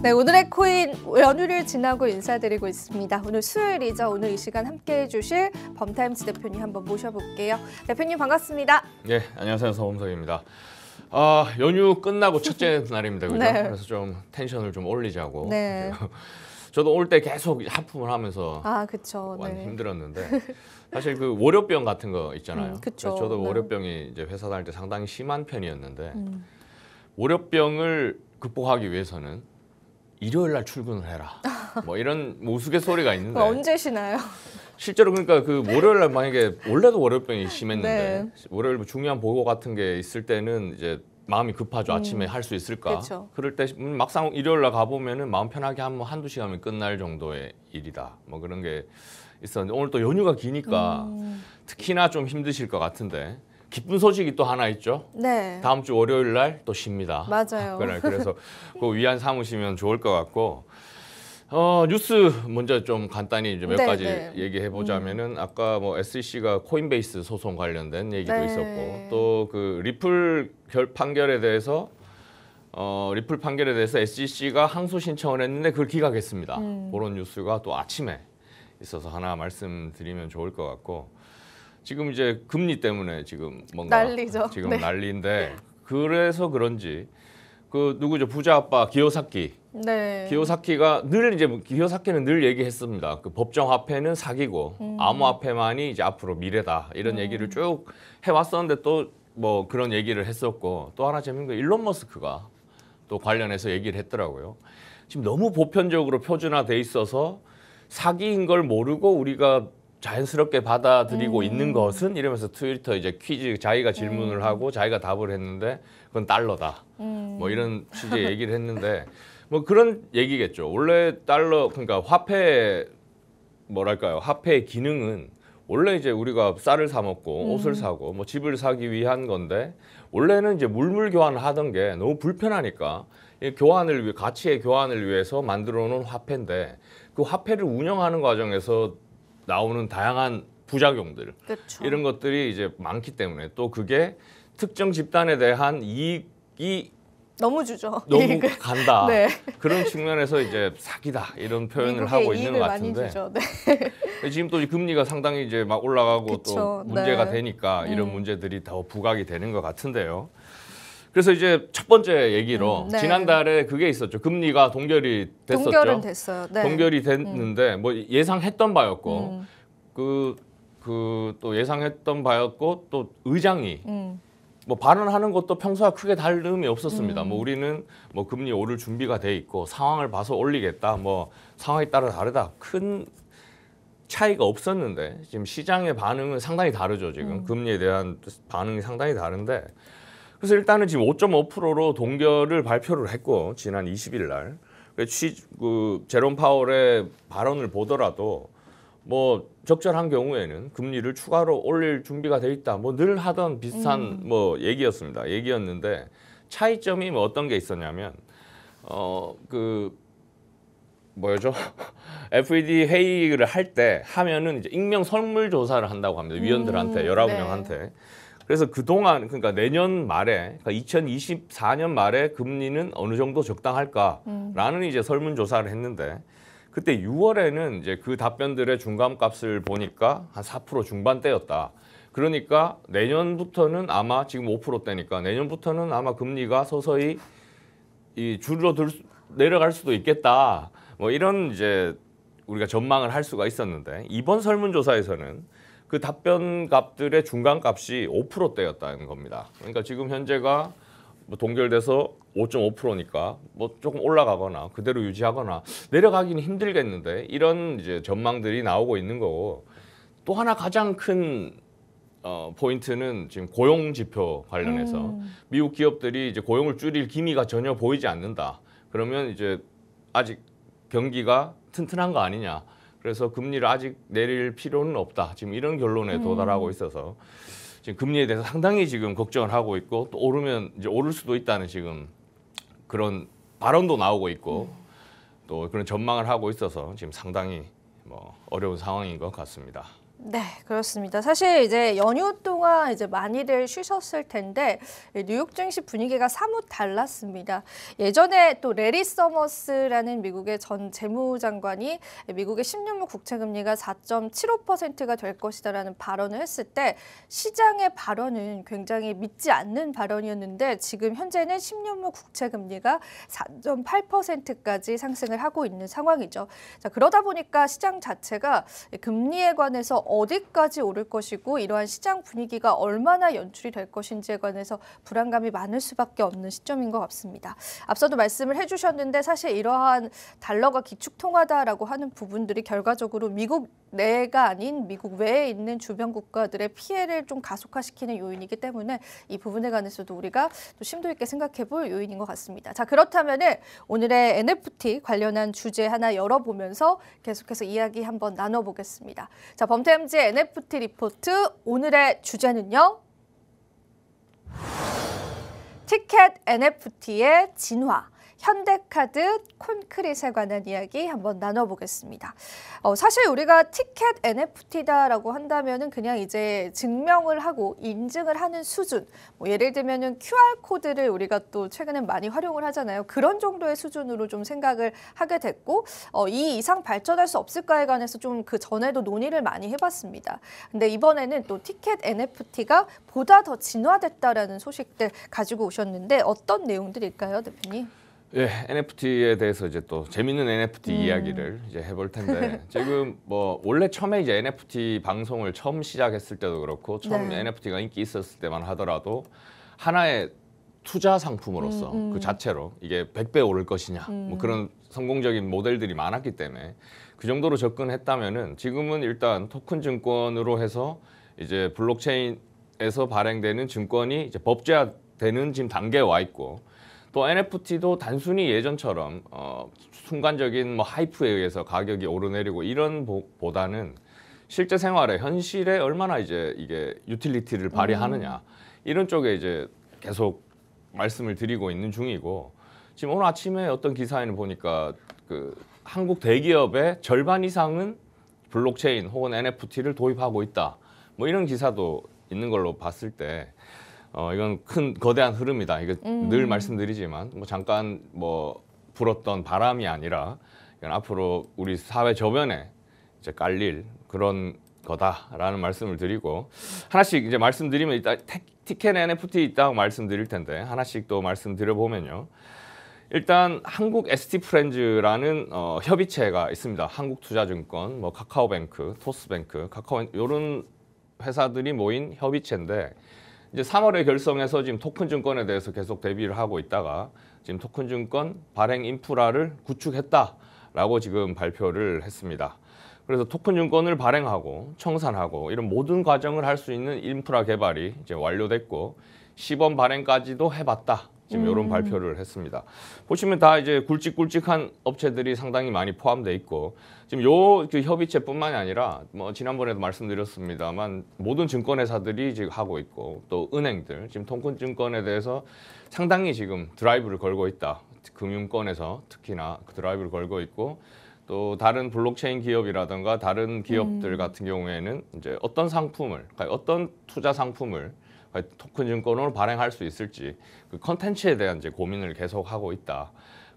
네, 오늘의 코인 연휴를 지나고 인사드리고 있습니다. 오늘 수요일이죠. 오늘 이 시간 함께해 주실 범타임즈 대표님 한번 모셔볼게요. 대표님 반갑습니다. 네, 안녕하세요. 서범석입니다. 아, 연휴 끝나고 첫째 날입니다. 그죠? 네. 그래서 좀 텐션을 좀 올리자고. 네. 저도 올 때 계속 하품을 하면서 아, 그쵸. 완 네. 힘들었는데 사실 그 월요병 같은 거 있잖아요. 음, 그쵸. 저도 네. 월요병이 이제 회사 다닐 때 상당히 심한 편이었는데 음. 월요병을 극복하기 위해서는 일요일 날 출근을 해라. 뭐 이런 모수개 소리가 있는데 언제 쉬나요? 실제로 그러니까 그 월요일 날 만약에 원래도 월요병이 심했는데 네. 월요일 뭐 중요한 보고 같은 게 있을 때는 이제 마음이 급하죠. 음. 아침에 음. 할수 있을까? 그쵸. 그럴 때 음, 막상 일요일 날 가보면은 마음 편하게 한번 뭐 한두 시간이면 끝날 정도의 일이다. 뭐 그런 게 있었는데 오늘 또 연휴가 기니까 음. 특히나 좀 힘드실 것 같은데 기쁜 소식이 또 하나 있죠. 네. 다음 주 월요일 날 또 쉽니다. 맞아요. 그래, 그래서 그 위안 삼으시면 좋을 것 같고 어, 뉴스 먼저 좀 간단히 이제 몇 네, 가지 네. 얘기해 보자면은 음. 아까 뭐 SEC가 코인베이스 소송 관련된 얘기도 네. 있었고 또 그 리플 결 판결에 대해서 어, 리플 판결에 대해서 SEC가 항소 신청을 했는데 그걸 기각했습니다. 음. 그런 뉴스가 또 아침에 있어서 하나 말씀드리면 좋을 것 같고 지금 이제 금리 때문에 지금 뭔가 난리죠. 지금 네. 난리인데 그래서 그런지 그 누구죠 부자 아빠 기요사키. 네. 기요사키가 늘 이제 기요사키는 늘 얘기했습니다. 그 법정 화폐는 사기고 음. 암호화폐만이 이제 앞으로 미래다 이런 음. 얘기를 쭉 해왔었는데 또 뭐 그런 얘기를 했었고 또 하나 재밌는 건 일론 머스크가 또 관련해서 얘기를 했더라고요. 지금 너무 보편적으로 표준화돼 있어서 사기인 걸 모르고 우리가 자연스럽게 받아들이고 음. 있는 것은 이러면서 트위터 이제 퀴즈 자기가 질문을 음. 하고 자기가 답을 했는데 그건 달러다. 뭐 음. 뭐 이런 취지의 얘기를 했는데 뭐 그런 얘기겠죠. 원래 달러 그러니까 화폐 뭐랄까요? 화폐의 기능은 원래 이제 우리가 쌀을 사 먹고 음. 옷을 사고 뭐 집을 사기 위한 건데 원래는 이제 물물 교환을 하던 게 너무 불편하니까 이 교환을 위해 가치의 교환을 위해서 만들어 놓은 화폐인데 그 화폐를 운영하는 과정에서 나오는 다양한 부작용들 그쵸. 이런 것들이 이제 많기 때문에 또 그게 특정 집단에 대한 이익이 너무 주죠. 너무 이익을. 간다. 네. 그런 측면에서 이제 사기다 이런 표현을 하고 있는 것 같은데. 네. 지금 또 금리가 상당히 이제 막 올라가고 그쵸. 또 네. 문제가 네. 되니까 이런 네. 문제들이 더 부각이 되는 것 같은데요. 그래서 이제 첫 번째 얘기로 음, 네. 지난달에 그게 있었죠. 금리가 동결이 됐었죠. 동결은 됐어요. 네. 동결이 됐는데 음. 뭐 예상했던 바였고 음. 그그 또 예상했던 바였고 또 의장이 음. 뭐 발언하는 것도 평소와 크게 다름이 없었습니다. 음. 뭐 우리는 뭐 금리 오를 준비가 돼 있고 상황을 봐서 올리겠다. 뭐 상황에 따라 다르다. 큰 차이가 없었는데 지금 시장의 반응은 상당히 다르죠. 지금 음. 금리에 대한 반응이 상당히 다른데 그래서 일단은 지금 5.5%로 동결을 발표를 했고 지난 20일 날 그러니까 취, 그 제롬 파월의 발언을 보더라도 뭐 적절한 경우에는 금리를 추가로 올릴 준비가 돼 있다. 뭐 늘 하던 비슷한 음. 뭐 얘기였습니다. 얘기였는데 차이점이 뭐 어떤 게 있었냐면 어 그 뭐였죠? FED 회의를 할 때 하면은 이제 익명 선물 조사를 한다고 합니다. 위원들한테 음, 열아홉 네. 명한테 네. 그래서 그동안 그러니까 내년 말에 그러니까 2024년 말에 금리는 어느 정도 적당할까라는 음. 이제 설문 조사를 했는데 그때 6월에는 이제 그 답변들의 중간값을 보니까 한 4% 중반대였다. 그러니까 내년부터는 아마 지금 5%대니까 내년부터는 아마 금리가 서서히 이 줄어들 내려갈 수도 있겠다. 뭐 이런 이제 우리가 전망을 할 수가 있었는데 이번 설문조사에서는 그 답변 값들의 중간 값이 5%대였다는 겁니다. 그러니까 지금 현재가 뭐 동결돼서 5.5%니까 뭐 조금 올라가거나 그대로 유지하거나 내려가기는 힘들겠는데 이런 이제 전망들이 나오고 있는 거고 또 하나 가장 큰 어, 포인트는 지금 고용 지표 관련해서 음. 미국 기업들이 이제 고용을 줄일 기미가 전혀 보이지 않는다. 그러면 이제 아직 경기가 튼튼한 거 아니냐. 그래서 금리를 아직 내릴 필요는 없다. 지금 이런 결론에 음. 도달하고 있어서 지금 금리에 대해서 상당히 지금 걱정을 하고 있고 또 오르면 이제 오를 수도 있다는 지금 그런 발언도 나오고 있고 음. 또 그런 전망을 하고 있어서 지금 상당히 뭐 어려운 상황인 것 같습니다. 네, 그렇습니다. 사실 이제 연휴 동안 이제 많이들 쉬셨을 텐데 뉴욕 증시 분위기가 사뭇 달랐습니다. 예전에 또 레리 서머스라는 미국의 전 재무장관이 미국의 16무 국채 금리가 4.75%가 될 것이다라는 발언을 했을 때 시장의 발언은 굉장히 믿지 않는 발언이었는데 지금 현재는 16무 국채 금리가 4.8%까지 상승을 하고 있는 상황이죠. 자, 그러다 보니까 시장 자체가 금리에 관해서 어디까지 오를 것이고 이러한 시장 분위기가 얼마나 연출이 될 것인지에 관해서 불안감이 많을 수밖에 없는 시점인 것 같습니다. 앞서도 말씀을 해주셨는데 사실 이러한 달러가 기축통화다라고 하는 부분들이 결과적으로 미국 내가 아닌 미국 외에 있는 주변 국가들의 피해를 좀 가속화시키는 요인이기 때문에 이 부분에 관해서도 우리가 또 심도 있게 생각해볼 요인인 것 같습니다. 자 그렇다면 은 오늘의 NFT 관련한 주제 하나 열어보면서 계속해서 이야기 한번 나눠보겠습니다. 자 범태 m 지 NFT 리포트 오늘의 주제는요. 티켓 NFT의 진화. 현대카드 콘크릿에 관한 이야기 한번 나눠보겠습니다. 어, 사실 우리가 티켓 NFT다라고 한다면은 그냥 이제 증명을 하고 인증을 하는 수준. 뭐 예를 들면은 QR 코드를 우리가 또 최근에 많이 활용을 하잖아요. 그런 정도의 수준으로 좀 생각을 하게 됐고 어, 이 이상 발전할 수 없을까에 관해서 좀 그 전에도 논의를 많이 해봤습니다. 근데 이번에는 또 티켓 NFT가 보다 더 진화됐다라는 소식들 가지고 오셨는데 어떤 내용들일까요, 대표님? 예, NFT에 대해서 이제 또 재밌는 NFT 음. 이야기를 이제 해볼 텐데 지금 뭐 원래 처음에 이제 NFT 방송을 처음 시작했을 때도 그렇고 처음 네. NFT가 인기 있었을 때만 하더라도 하나의 투자 상품으로서 음, 음. 그 자체로 이게 100배 오를 것이냐 뭐 음. 뭐 그런 성공적인 모델들이 많았기 때문에 그 정도로 접근했다면은 지금은 일단 토큰 증권으로 해서 이제 블록체인에서 발행되는 증권이 이제 법제화되는 지금 단계에 와 있고 또 뭐 NFT도 단순히 예전처럼 어, 순간적인 뭐 하이프에 의해서 가격이 오르내리고 이런 보, 다는 실제 생활에 현실에 얼마나 이제 이게 유틸리티를 발휘하느냐 음. 이런 쪽에 이제 계속 말씀을 드리고 있는 중이고 지금 오늘 아침에 어떤 기사에는 보니까 그 한국 대기업의 절반 이상은 블록체인 혹은 NFT를 도입하고 있다 뭐 이런 기사도 있는 걸로 봤을 때 어, 이건 큰 거대한 흐름이다. 이거 음. 늘 말씀드리지만 뭐 잠깐 뭐 불었던 바람이 아니라 이건 앞으로 우리 사회 저변에 이제 깔릴 그런 거다라는 말씀을 드리고 하나씩 이제 말씀드리면 이따 티켓 NFT 있다고 말씀드릴 텐데 하나씩 또 말씀드려 보면요. 일단 한국 ST 프렌즈라는 어, 협의체가 있습니다. 한국투자증권, 뭐 카카오뱅크, 토스뱅크, 카카오 이런 회사들이 모인 협의체인데 이제 3월에 결성해서 지금 토큰 증권에 대해서 계속 대비를 하고 있다가 지금 토큰 증권 발행 인프라를 구축했다라고 지금 발표를 했습니다. 그래서 토큰 증권을 발행하고 청산하고 이런 모든 과정을 할 수 있는 인프라 개발이 이제 완료됐고 시범 발행까지도 해봤다. 지금 음. 이런 발표를 했습니다. 보시면 다 이제 굵직굵직한 업체들이 상당히 많이 포함돼 있고 지금 요그 협의체뿐만이 아니라 뭐 지난번에도 말씀드렸습니다만 모든 증권회사들이 지금 하고 있고 또 은행들 지금 통권증권에 대해서 상당히 지금 드라이브를 걸고 있다. 금융권에서 특히나 그 드라이브를 걸고 있고 또 다른 블록체인 기업이라든가 다른 기업들 음. 같은 경우에는 이제 어떤 상품을 그러니까 어떤 투자 상품을 아, 토큰 증권을 발행할 수 있을지 그 컨텐츠에 대한 이제 고민을 계속 하고 있다.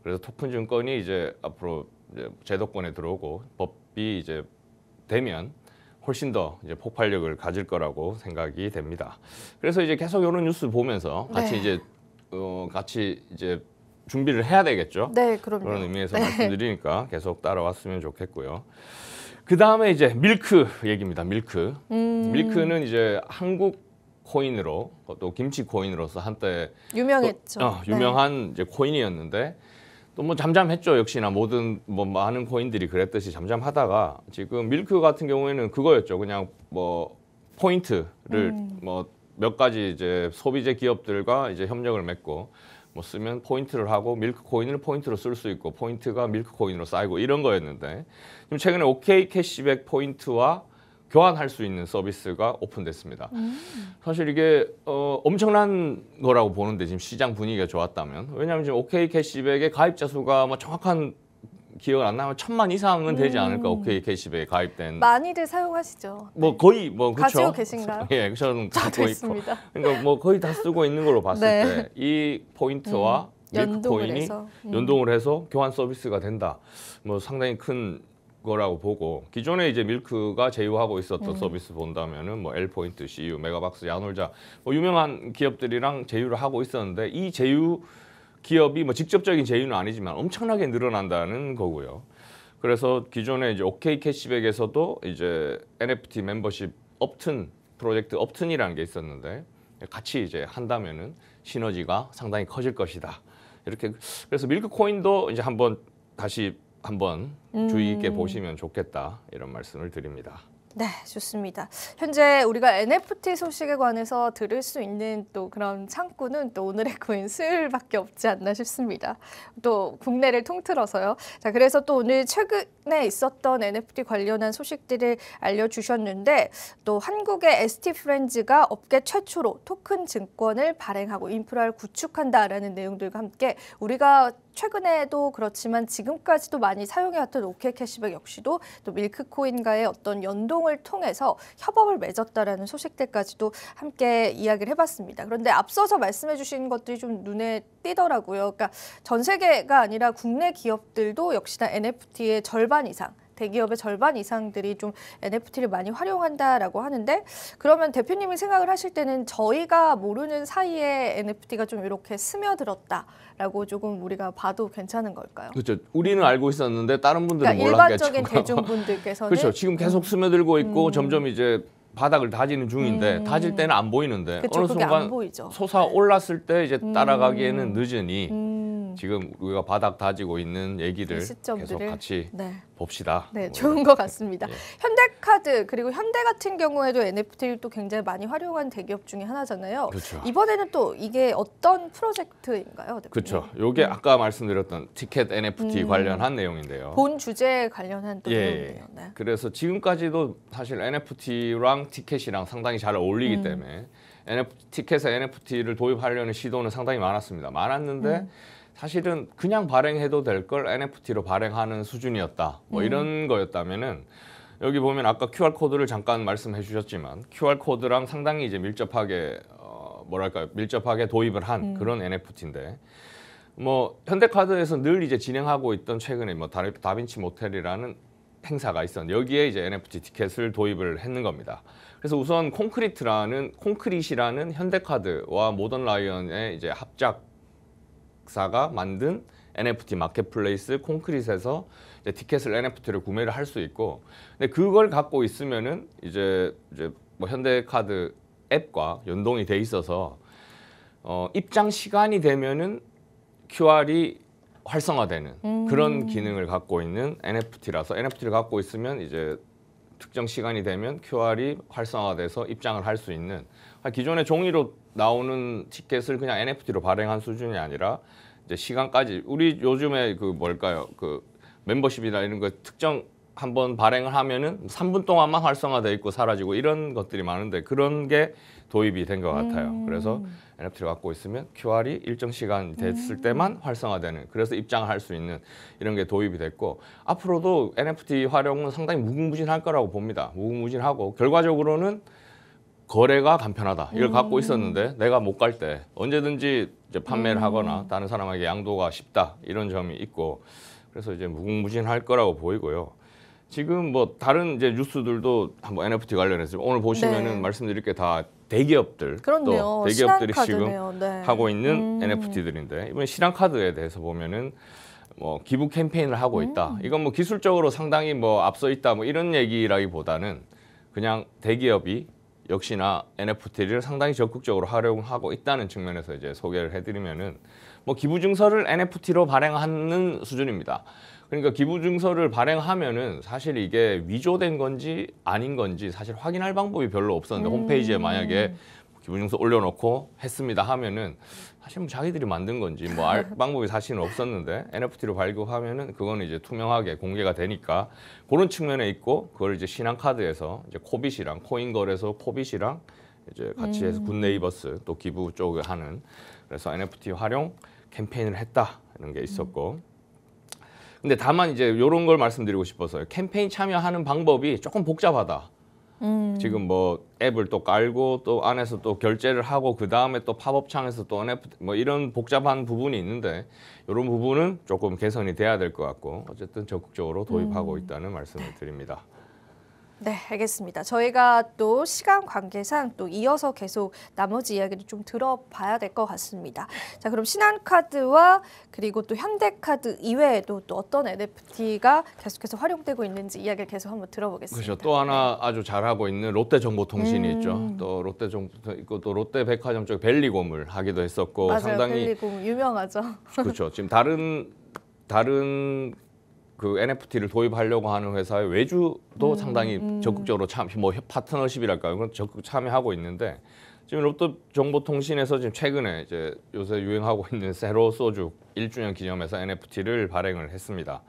그래서 토큰 증권이 이제 앞으로 이제 제도권에 들어오고 법이 이제 되면 훨씬 더 이제 폭발력을 가질 거라고 생각이 됩니다. 그래서 이제 계속 이런 뉴스 보면서 네. 같이 네. 이제 어 같이 이제 준비를 해야 되겠죠. 네, 그럼요. 그런 의미에서 네. 말씀드리니까 계속 따라왔으면 좋겠고요. 그 다음에 이제 밀크 얘기입니다. 밀크. 음... 밀크는 이제 한국 코인으로 어, 또 김치 코인으로서 한때 유명했죠. 또, 어, 네. 유명한 네. 이제 코인이었는데 또 뭐 잠잠했죠 역시나 모든 뭐 많은 코인들이 그랬듯이 잠잠하다가 지금 밀크 같은 경우에는 그거였죠 그냥 뭐 포인트를 음. 뭐몇 가지 이제 소비재 기업들과 이제 협력을 맺고 뭐 쓰면 포인트를 하고 밀크 코인을 포인트로 쓸 수 있고 포인트가 밀크 코인으로 쌓이고 이런 거였는데 지금 최근에 OK 캐시백 포인트와 교환할 수 있는 서비스가 오픈됐습니다. 음. 사실 이게 어, 엄청난 거라고 보는데 지금 시장 분위기가 좋았다면 왜냐하면 지금 OK 캐시백의 가입자 수가 뭐 정확한 기억 안 나면 천만 이상은 되지 음. 않을까 음. OK 캐시백에 가입된 많이들 사용하시죠. 뭐 네. 거의 뭐 그렇죠. 가지고 계신가요? 예, 저는 갖고 있고 그러니까 뭐 거의 다 쓰고 있는 걸로 봤을 네. 때이 포인트와 네. 음. 밀크코인이 연동을 해서 교환 서비스가 된다. 뭐 상당히 큰 거라고 보고 기존에 이제 밀크가 제휴하고 있었던 음. 서비스 본다면은 뭐 엘포인트, CU, 메가박스, 야놀자 뭐 유명한 기업들이랑 제휴를 하고 있었는데 이 제휴 기업이 뭐 직접적인 제휴는 아니지만 엄청나게 늘어난다는 거고요. 그래서 기존에 이제 OK 캐시백에서도 이제 NFT 멤버십 업튼 프로젝트 업튼이라는 게 있었는데 같이 이제 한다면은 시너지가 상당히 커질 것이다. 이렇게 그래서 밀크코인도 이제 한번 다시 한번 음. 주의 있게 보시면 좋겠다 이런 말씀을 드립니다. 네, 좋습니다. 현재 우리가 NFT 소식에 관해서 들을 수 있는 또 그런 창구는 또 오늘의 코인 수요일밖에 없지 않나 싶습니다. 또 국내를 통틀어서요. 자, 그래서 또 오늘 최근에 있었던 NFT 관련한 소식들을 알려주셨는데 또 한국의 ST 프렌즈가 업계 최초로 토큰 증권을 발행하고 인프라를 구축한다라는 내용들과 함께 우리가 최근에도 그렇지만 지금까지도 많이 사용해왔던 오케 이 캐시백 역시도 또 밀크코인과의 어떤 연동을 통해서 협업을 맺었다라는 소식들까지도 함께 이야기를 해봤습니다. 그런데 앞서서 말씀해주신 것들이 좀 눈에 띄더라고요. 그러니까 전 세계가 아니라 국내 기업들도 역시나 NFT의 절반 이상 대기업의 절반 이상들이 좀 NFT를 많이 활용한다라고 하는데 그러면 대표님이 생각을 하실 때는 저희가 모르는 사이에 NFT가 좀 이렇게 스며들었다라고 조금 우리가 봐도 괜찮은 걸까요? 그렇죠. 우리는 알고 있었는데 다른 분들은 그러니까 몰랐겠죠. 일반적인 대중분들께서는 그렇죠. 지금 계속 스며들고 있고 음. 점점 이제 바닥을 다지는 중인데 음. 다질 때는 안 보이는데 그쵸, 어느 순간 소사 올랐을 때 이제 음. 따라가기에는 음. 늦으니 지금 우리가 바닥 다지고 있는 얘기를 계속 같이 네. 봅시다. 네, 뭐 좋은 것 같습니다. 예. 현대카드 그리고 현대 같은 경우에도 NFT를 또 굉장히 많이 활용한 대기업 중에 하나잖아요. 그렇죠. 이번에는 또 이게 어떤 프로젝트인가요? 대 그렇죠. 이게 음. 아까 말씀드렸던 티켓 NFT 음. 관련한 내용인데요. 본 주제에 관련한 또 예. 내용이에요. 네. 그래서 지금까지도 사실 NFT랑 티켓이랑 상당히 잘 어울리기 음. 때문에 NFT, 티켓에 NFT를 도입하려는 시도는 상당히 많았습니다. 많았는데 음. 사실은 그냥 발행해도 될 걸 NFT로 발행하는 수준이었다. 뭐 음. 이런 거였다면은 여기 보면 아까 QR 코드를 잠깐 말씀해 주셨지만 QR 코드랑 상당히 이제 밀접하게 어뭐랄까 밀접하게 도입을 한 음. 그런 NFT인데 뭐 현대카드에서 늘 이제 진행하고 있던 최근에 뭐 다, 다빈치 모텔이라는 행사가 있었는데 여기에 이제 NFT 티켓을 도입을 했는 겁니다. 그래서 우선 콘크리트라는 콘크릿이라는 현대카드와 모던 라이언의 이제 합작 작사가 만든 NFT 마켓플레이스 콘크릿에서 리 티켓을 NFT를 구매를 할 수 있고 근데 그걸 갖고 있으면은 이제 이제 뭐 현대카드 앱과 연동이 돼 있어서 어, 입장 시간이 되면은 QR이 활성화되는 음. 그런 기능을 갖고 있는 NFT라서 NFT를 갖고 있으면 이제 특정 시간이 되면 QR이 활성화돼서 입장을 할 수 있는 아, 기존의 종이로 나오는 티켓을 그냥 NFT로 발행한 수준이 아니라 이제 시간까지 우리 요즘에 그 뭘까요 그 멤버십이나 이런 거 특정 한 번 발행을 하면은 3분 동안만 활성화돼 있고 사라지고 이런 것들이 많은데 그런 게 도입이 된 것 같아요. 음. 그래서 NFT를 갖고 있으면 QR이 일정 시간 됐을 음. 때만 활성화되는 그래서 입장할 을수 있는 이런 게 도입이 됐고 앞으로도 NFT 활용은 상당히 무궁무진할 거라고 봅니다. 무궁무진하고 결과적으로는 거래가 간편하다. 이걸 음. 갖고 있었는데 내가 못 갈 때 언제든지 이제 판매를 음. 하거나 다른 사람에게 양도가 쉽다 이런 점이 있고 그래서 이제 무궁무진할 거라고 보이고요. 지금 뭐 다른 이제 뉴스들도 한번 NFT 관련해서 오늘 보시면은 네. 말씀드릴 게다 대기업들 그렇요또 대기업들이 지금 네. 하고 있는 음. NFT들인데 이번 실한 카드에 대해서 보면은 뭐 기부 캠페인을 하고 음. 있다. 음. 이건 뭐 기술적으로 상당히 뭐 앞서 있다 뭐 이런 얘기라기보다는 그냥 대기업이 역시나 NFT를 상당히 적극적으로 활용하고 있다는 측면에서 이제 소개를 해드리면은 뭐 기부 증서를 NFT로 발행하는 수준입니다. 그러니까 기부증서를 발행하면은 사실 이게 위조된 건지 아닌 건지 사실 확인할 방법이 별로 없었는데 음. 홈페이지에 만약에 기부증서 올려놓고 했습니다 하면은 사실 뭐 자기들이 만든 건지 뭐 알 방법이 사실은 없었는데 NFT로 발급하면은 그거는 이제 투명하게 공개가 되니까 그런 측면에 있고 그걸 이제 신한카드에서 이제 코빗이랑 코인거래소 코빗이랑 이제 같이 해서 음. 굿네이버스 또 기부 쪽을 하는 그래서 NFT 활용 캠페인을 했다는 게 있었고. 근데 다만 이제 이런 걸 말씀드리고 싶어서요. 캠페인 참여하는 방법이 조금 복잡하다. 음. 지금 뭐 앱을 또 깔고 또 안에서 또 결제를 하고 그 다음에 또 팝업창에서 또 NFT 뭐 이런 복잡한 부분이 있는데 이런 부분은 조금 개선이 돼야 될 것 같고 어쨌든 적극적으로 도입하고 음. 있다는 말씀을 드립니다. 네, 알겠습니다. 저희가 또 시간 관계상 또 이어서 계속 나머지 이야기를 좀 들어봐야 될 것 같습니다. 자, 그럼 신한카드와 그리고 또 현대카드 이외에도 또 어떤 NFT가 계속해서 활용되고 있는지 이야기를 계속 한번 들어보겠습니다. 그렇죠. 또 하나 아주 잘하고 있는 롯데정보통신이 음. 있죠. 또 롯데정보 통신 있고 또 롯데백화점 쪽벨리곰을 하기도 했었고 맞아요, 상당히 벨리고 유명하죠. 그렇죠. 지금 다른 다른 그 NFT를 도입하려고 하는 회사의 외주도 음, 상당히 음. 적극적으로 참 뭐 파트너십이랄까요? 그건 적극 참여하고 있는데 지금 로또 정보통신에서 지금 최근에 이제 요새 유행하고 있는 새로 소주 1주년 기념해서 NFT를 발행을 했습니다.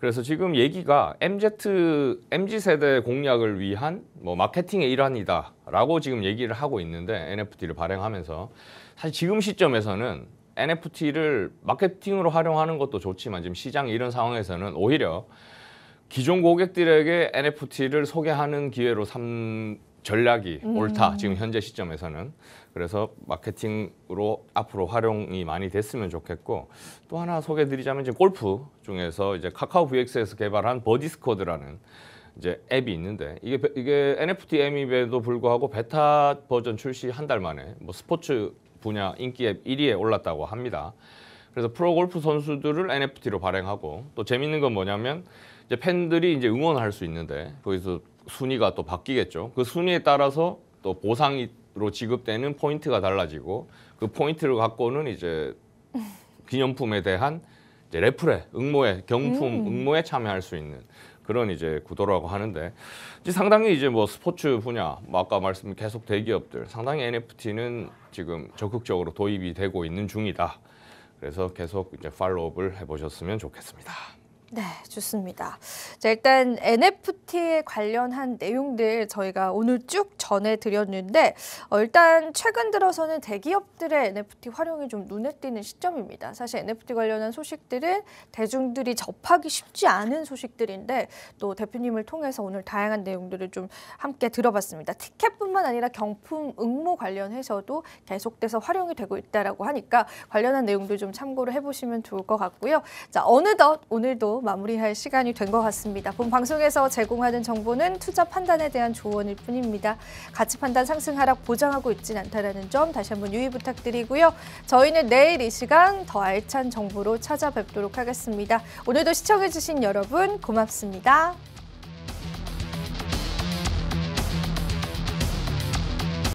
그래서 지금 얘기가 MZ MZ 세대 공략을 위한 뭐 마케팅의 일환이다라고 지금 얘기를 하고 있는데 NFT를 발행하면서 사실 지금 시점에서는 NFT를 마케팅으로 활용하는 것도 좋지만 지금 시장 이런 상황에서는 오히려 기존 고객들에게 NFT를 소개하는 기회로 삼 전략이 음. 옳다. 지금 현재 시점에서는. 그래서 마케팅으로 앞으로 활용이 많이 됐으면 좋겠고 또 하나 소개해 드리자면 지금 골프 중에서 이제 카카오 VX에서 개발한 버디스코드라는 이제 앱이 있는데 이게 이게 NFT 앱임에도 불구하고 베타 버전 출시 한 달 만에 뭐 스포츠 분야 인기 앱 1위에 올랐다고 합니다. 그래서 프로 골프 선수들을 NFT로 발행하고 또 재밌는 건 뭐냐면 이제 팬들이 이제 응원할 수 있는데 거기서 순위가 또 바뀌겠죠. 그 순위에 따라서 또 보상으로 지급되는 포인트가 달라지고 그 포인트를 갖고는 이제 기념품에 대한 이제 레플에 응모에 경품 음. 응모에 참여할 수 있는 그런 이제 구도라고 하는데 이제 상당히 이제 뭐 스포츠 분야 뭐 아까 말씀 계속 대기업들 상당히 NFT는 지금 적극적으로 도입이 되고 있는 중이다. 그래서 계속 이제 팔로우업을 해보셨으면 좋겠습니다. 네, 좋습니다. 자, 일단 NFT에 관련한 내용들 저희가 오늘 쭉 전해드렸는데 어, 일단 최근 들어서는 대기업들의 NFT 활용이 좀 눈에 띄는 시점입니다. 사실 NFT 관련한 소식들은 대중들이 접하기 쉽지 않은 소식들인데 또 대표님을 통해서 오늘 다양한 내용들을 좀 함께 들어봤습니다. 티켓뿐만 아니라 경품 응모 관련해서도 계속돼서 활용이 되고 있다라고 하니까 관련한 내용들 좀 참고를 해보시면 좋을 것 같고요. 자, 어느덧 오늘도 마무리할 시간이 된 것 같습니다. 본 방송에서 제공하는 정보는 투자 판단에 대한 조언일 뿐입니다. 가치 판단 상승 하락 보장하고 있진 않다라는 점 다시 한번 유의 부탁드리고요. 저희는 내일 이 시간 더 알찬 정보로 찾아뵙도록 하겠습니다. 오늘도 시청해주신 여러분 고맙습니다.